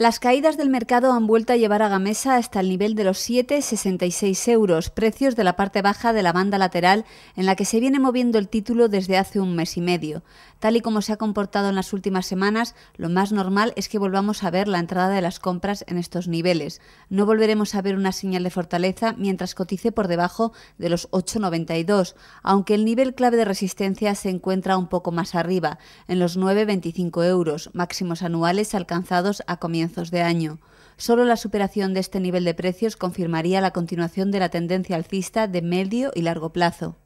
Las caídas del mercado han vuelto a llevar a Gamesa hasta el nivel de los 7,66 euros, precios de la parte baja de la banda lateral en la que se viene moviendo el título desde hace un mes y medio. Tal y como se ha comportado en las últimas semanas, lo más normal es que volvamos a ver la entrada de las compras en estos niveles. No volveremos a ver una señal de fortaleza mientras cotice por debajo de los 8,92, aunque el nivel clave de resistencia se encuentra un poco más arriba, en los 9,25 euros, máximos anuales alcanzados a comienzos de año. Solo la superación de este nivel de precios confirmaría la continuación de la tendencia alcista de medio y largo plazo.